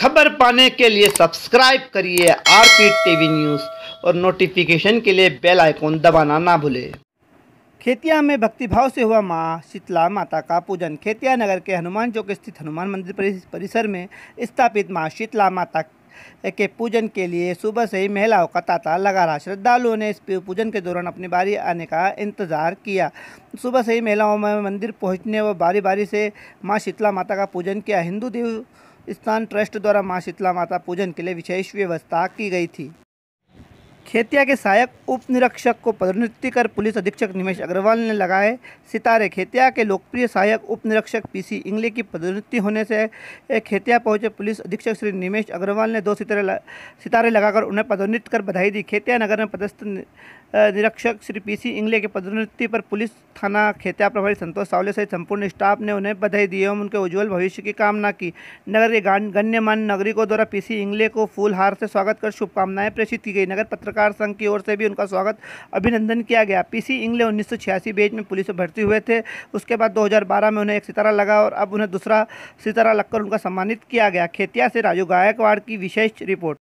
खबर पाने के लिए सब्सक्राइब करिए आरपी टीवी न्यूज़ और नोटिफिकेशन के लिए बेल आइकॉन दबाना ना भूले खेतिया में भक्तिभाव से हुआ माँ शीतला माता का पूजन खेतिया नगर के हनुमान चौक स्थित हनुमान मंदिर परिसर में स्थापित माँ शीतला माता के पूजन के लिए सुबह से ही महिलाओं का तांता लगा रहा श्रद्धालुओं ने इस पूजन के दौरान अपनी बारी आने का इंतजार किया सुबह से ही महिलाओं में मंदिर पहुंचने व बारी बारी से माँ शीतला माता का पूजन किया हिंदू देव स्थान ट्रस्ट द्वारा माँ शीतला माता पूजन के लिए विशेष व्यवस्था की गई थी खेतिया के सहायक उप निरीक्षक को पदोन्नति कर पुलिस अधीक्षक निमेश अग्रवाल ने लगाए सितारे खेतिया के लोकप्रिय सहायक उप निरीक्षक पीसी इंगले की पदोन्नति होने से खेतिया पहुंचे पुलिस अधीक्षक श्री निमेश अग्रवाल ने दो सितारे सितारे लगाकर उन्हें पदोन्नत कर बधाई दी खेतिया नगर में पदस्थ निरीक्षक श्री पीसी इंगले की पदोन्नति पर पुलिस थाना खेतिया प्रभारी संतोष सावले सहित संपूर्ण स्टाफ ने उन्हें बधाई दी एवं उनके उज्ज्वल भविष्य की कामना की नगर के गण्यमान्य नगरिकों द्वारा पीसी इंगले को फूलहार से स्वागत कर शुभकामनाएं प्रेषित की गई नगर पत्रकार पत्रकार संघ की ओर से भी उनका स्वागत अभिनंदन किया गया पीसी इंगले उन्नीस बैच में पुलिस में भर्ती हुए थे उसके बाद 2012 में उन्हें एक सितारा लगा और अब उन्हें दूसरा सितारा लगकर उनका सम्मानित किया गया खेतिया से राजू गायकवाड़ की विशेष रिपोर्ट